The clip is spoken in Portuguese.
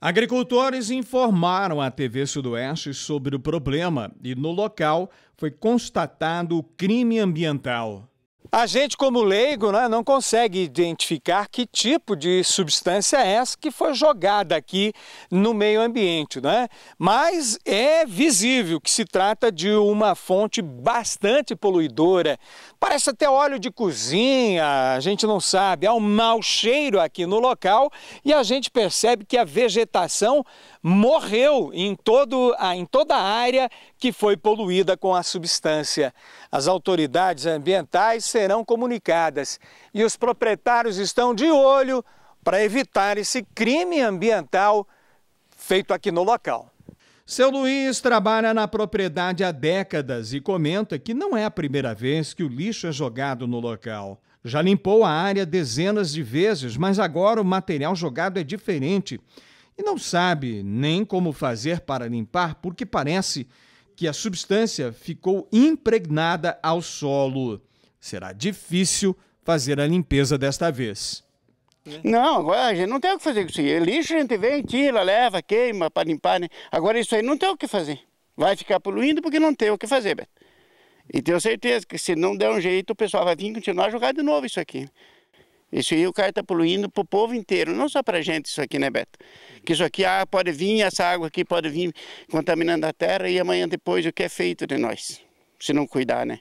Agricultores informaram a TV Sudoeste sobre o problema e, no local, foi constatado crime ambiental. A gente, como leigo, né, não consegue identificar que tipo de substância é essa que foi jogada aqui no meio ambiente, né? mas é visível que se trata de uma fonte bastante poluidora. Parece até óleo de cozinha, a gente não sabe. Há um mau cheiro aqui no local e a gente percebe que a vegetação morreu em, todo, em toda a área que foi poluída com a substância. As autoridades ambientais serão comunicadas e os proprietários estão de olho para evitar esse crime ambiental feito aqui no local. Seu Luiz trabalha na propriedade há décadas e comenta que não é a primeira vez que o lixo é jogado no local. Já limpou a área dezenas de vezes, mas agora o material jogado é diferente e não sabe nem como fazer para limpar, porque parece que a substância ficou impregnada ao solo será difícil fazer a limpeza desta vez. Não, agora a gente não tem o que fazer com isso aí. É lixo a gente vem, tira, leva, queima para limpar. Né? Agora isso aí não tem o que fazer. Vai ficar poluindo porque não tem o que fazer, Beto. E tenho certeza que se não der um jeito, o pessoal vai vir continuar a jogar de novo isso aqui. Isso aí o cara está poluindo para o povo inteiro, não só para a gente isso aqui, né, Beto? Que isso aqui ah, pode vir, essa água aqui pode vir contaminando a terra e amanhã depois o que é feito de nós, se não cuidar, né?